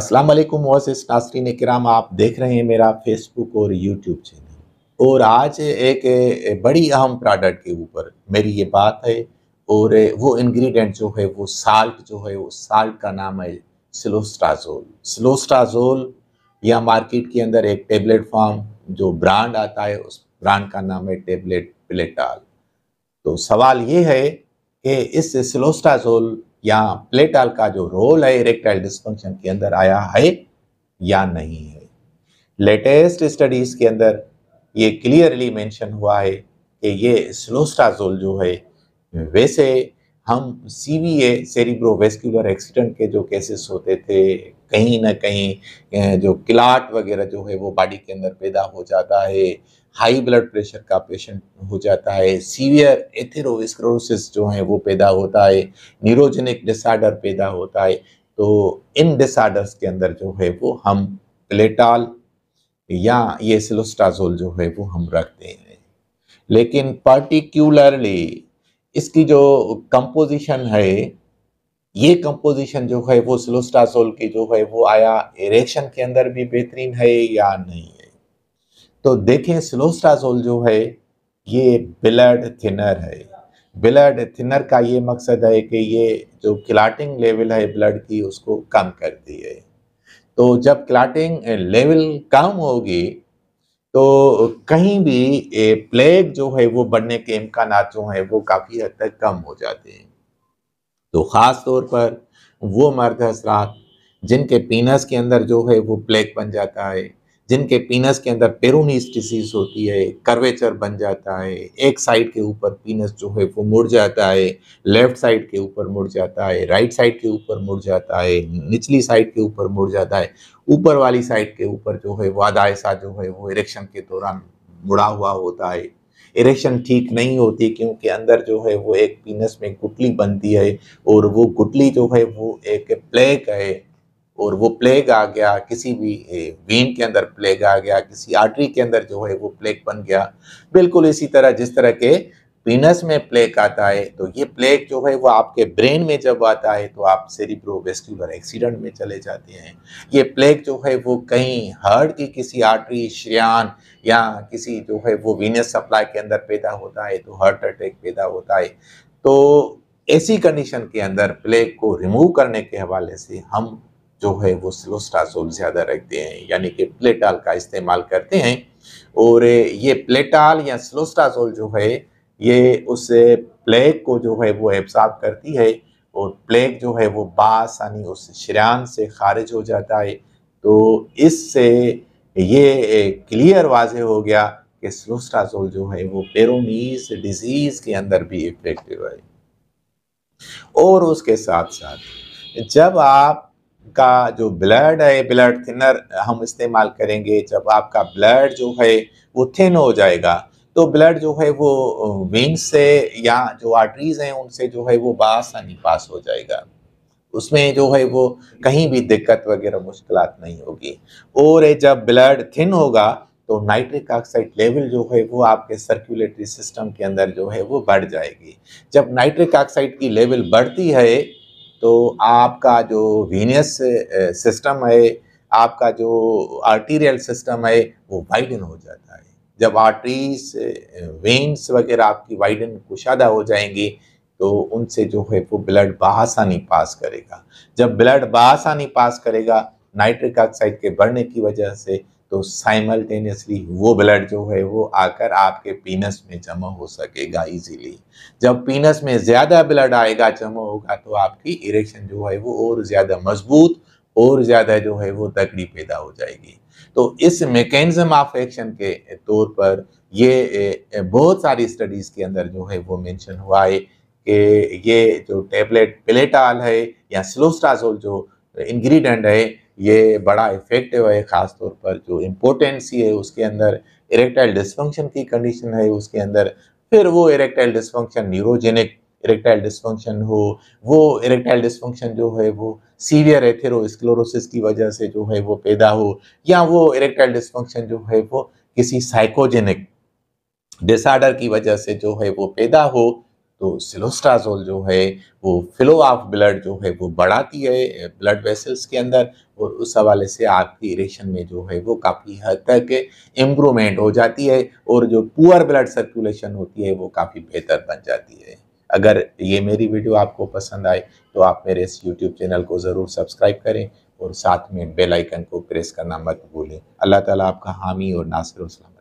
अस्सलाम वालेकुम मोजिस नासरीन कराम आप देख रहे हैं मेरा फेसबुक और यूट्यूब चैनल और आज एक बड़ी अहम प्रोडक्ट के ऊपर मेरी ये बात है और वो इंग्रेडिएंट जो है वो साल्ट जो है वो साल्ट का नाम है स्लोस्टाजोल स्लोस्टाजोल या मार्केट के अंदर एक टेबलेट फॉर्म जो ब्रांड आता है उस ब्रांड का नाम है टेबलेट प्लेटाल तो सवाल ये है कि इस स्लोस्टाजोल या प्लेटाल का जो रोल है इरेक्टाइल डिस्फंक्शन के अंदर आया है या नहीं है लेटेस्ट स्टडीज के अंदर ये क्लियरली मेंशन हुआ है कि ये स्लोस्टाजोल जो है वैसे हम सी वी ए एक्सीडेंट के जो केसेस होते थे कहीं ना कहीं जो क्लाट वगैरह जो है वो बॉडी के अंदर पैदा हो जाता है हाई ब्लड प्रेशर का पेशेंट हो जाता है सीवियर एथेरोस्क्रोसिस जो है वो पैदा होता है न्यूरोजेनिक डिसऑर्डर पैदा होता है तो इन डिसऑर्डर्स के अंदर जो है वो हम प्लेटाल या ये सिलोस्टाजोल जो है वो हम रखते हैं लेकिन पर्टिक्यूलरली इसकी जो कंपोजिशन है ये कंपोजिशन जो है वो सिलोस्टासोल की जो है वो आया इरेक्शन के अंदर भी बेहतरीन है या नहीं है तो देखें सिलोस्टासोल जो है ये ब्लड थिनर है ब्लड थिनर का ये मकसद है कि ये जो क्लाटिंग लेवल है ब्लड की उसको कम करती है तो जब क्लाटिंग लेवल कम होगी तो कहीं भी प्लेग जो है वो बढ़ने के इम्कान जो हैं वो काफ़ी हद तक कम हो जाते हैं तो ख़ास तौर पर वो मर्द हजरात जिनके पीनस के अंदर जो है वो प्लेग बन जाता है जिनके पीनस के अंदर पेरोनीस डिसीज होती है कर्वेचर बन जाता है एक साइड के ऊपर पीनस जो है वो मुड़ जाता है लेफ्ट साइड के ऊपर मुड़ जाता है राइट साइड के ऊपर मुड़ जाता है निचली साइड के ऊपर मुड़ जाता है ऊपर वाली साइड के ऊपर जो है वादा ऐसा जो है वो इरेक्शन के दौरान मुड़ा हुआ होता है इरेक्शन ठीक नहीं होती क्योंकि अंदर जो है वो एक पीनस में गुटली बनती है और वो गुटली जो है वो एक प्लेग है और वो प्लेग आ गया किसी भी वीन के अंदर प्लेग आ गया किसी आर्टरी के अंदर जो है वो प्लेग बन गया बिल्कुल इसी तरह जिस तरह के पीनस में प्लेक आता है तो ये प्लेक जो है वो आपके ब्रेन में जब आता है तो आप सेरिब्रोवेस्कुलर एक्सीडेंट में चले जाते हैं ये प्लेक जो है वो कहीं हार्ट की किसी आर्टरी श्रियान या किसी जो है वो वीनस सप्लाई के अंदर पैदा होता है तो हार्ट अटैक पैदा होता है तो ऐसी कंडीशन के अंदर प्लेग को रिमूव करने के हवाले से हम जो है वो स्लोस्टासोल ज़्यादा रखते हैं यानी कि प्लेटाल का इस्तेमाल करते हैं और ये प्लेटाल या स्लोस्टासोल जो है ये उस प्लेग को जो है वो एब्साब करती है और प्लेग जो है वो बासानी उस शरान से खारिज हो जाता है तो इससे ये क्लियर वाजह हो गया कि स्लोस्टाजोल जो है वो पेरोनीस डिजीज के अंदर भी इफेक्टिव है और उसके साथ साथ जब आप का जो ब्लड है ब्लड थिनर हम इस्तेमाल करेंगे जब आपका ब्लड जो है वो थिन हो जाएगा तो ब्लड जो है वो वेन्स से या जो आर्टरीज हैं उनसे जो है वो बासानी पास हो जाएगा उसमें जो है वो कहीं भी दिक्कत वगैरह मुश्किल नहीं होगी और जब ब्लड थिन होगा तो नाइट्रिक ऑक्साइड लेवल जो है वो आपके सर्कुलेटरी सिस्टम के अंदर जो है वो बढ़ जाएगी जब नाइट्रिक ऑक्साइड की लेवल बढ़ती है तो आपका जो वीनियस सिस्टम है आपका जो आर्टीरियल सिस्टम है वो वाइडन हो जाता है जब आर्टरीज वेन्स वगैरह आपकी वाइडन कुशादा हो जाएंगी तो उनसे जो है वो ब्लड बहासानी पास करेगा जब ब्लड बहासानी पास करेगा नाइट्रिक ऑक्साइड के बढ़ने की वजह से तो साइमल्टेनियसली वो ब्लड जो है वो आकर आपके पीनस में जमा हो सकेगा इजीली जब पीनस में ज़्यादा ब्लड आएगा जमा होगा तो आपकी इरेक्शन जो है वो और ज़्यादा मजबूत और ज़्यादा जो है वो तकड़ी पैदा हो जाएगी तो इस मैकेनिज्म ऑफ एक्शन के तौर पर ये बहुत सारी स्टडीज़ के अंदर जो है वो मेंशन हुआ है कि ये जो टेबलेट प्लेटाल है या स्लोस्टाजोल जो इंग्रेडिएंट है ये बड़ा इफ़ेक्टिव है ख़ास तौर पर जो इम्पोर्टेंसी है उसके अंदर इरेक्टाइल डिस्फंक्शन की कंडीशन है उसके अंदर फिर वो erectile dysfunction neurogenic erectile dysfunction हो वो इरेक्टाइल डिस्फंक्शन जो है वो सीवियर एथेरोस्क्लोरोसिस की वजह से जो है वो पैदा हो या वो इरेक्टाइल डिस्फंक्शन जो है वो किसी साइकोजेनिक डिसऑर्डर की वजह से जो है वो पैदा हो तो सिलोस्ट्राजोल जो है वो फ्लो ऑफ ब्लड जो है वो बढ़ाती है ब्लड वेसल्स के अंदर और उस हवाले से आपकी इरेक्शन में जो है वो काफ़ी हद तक इम्प्रूवमेंट हो जाती है और जो पुअर ब्लड सर्कुलेशन होती है वो काफ़ी बेहतर बन जाती है अगर ये मेरी वीडियो आपको पसंद आए तो आप मेरे इस यूट्यूब चैनल को ज़रूर सब्सक्राइब करें और साथ में बेल आइकन को प्रेस करना मत भूलें अल्लाह ताला आपका हामी और नासिर